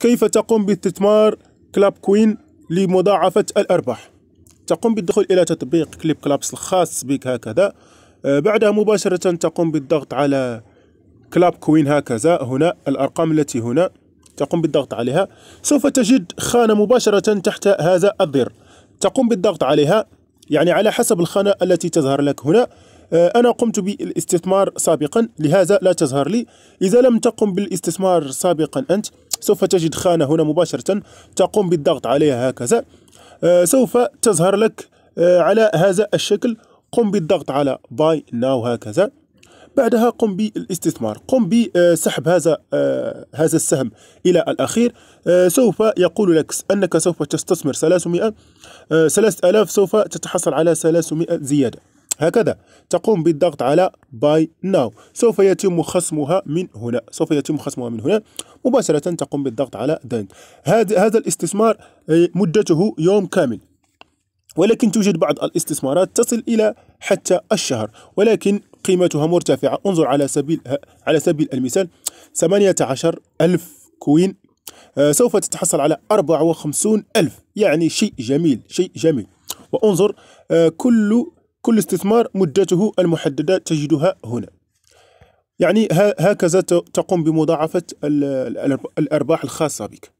كيف تقوم باستثمار كلاب كوين لمضاعفة الأرباح تقوم بالدخول إلى تطبيق كليب كلابس الخاص بك هكذا آه، بعدها مباشرة تقوم بالضغط على كلاب كوين هكذا هنا الأرقام التي هنا تقوم بالضغط عليها سوف تجد خانة مباشرة تحت هذا الضر تقوم بالضغط عليها يعني على حسب الخانة التي تظهر لك هنا آه، أنا قمت بالاستثمار سابقا لهذا لا تظهر لي إذا لم تقم بالاستثمار سابقا أنت سوف تجد خانة هنا مباشرة تقوم بالضغط عليها هكذا آه، سوف تظهر لك آه، على هذا الشكل قم بالضغط على باي ناو هكذا بعدها قم بالاستثمار قم بسحب هذا آه، هذا السهم الى الاخير سوف يقول لك انك سوف تستثمر 300 3000 سوف تتحصل على 300 زياده هكذا تقوم بالضغط على باي ناو سوف يتم خصمها من هنا سوف يتم خصمها من هنا مباشرة تقوم بالضغط على دنت هذا الاستثمار آه، مدته يوم كامل ولكن توجد بعض الاستثمارات تصل إلى حتى الشهر ولكن قيمتها مرتفعة انظر على سبيل آه، على سبيل المثال 18 ألف كوين آه، سوف تتحصل على 54 ألف يعني شيء جميل شيء جميل وانظر كل كل استثمار مدته المحددة تجدها هنا يعني هكذا تقوم بمضاعفة الأرباح الخاصة بك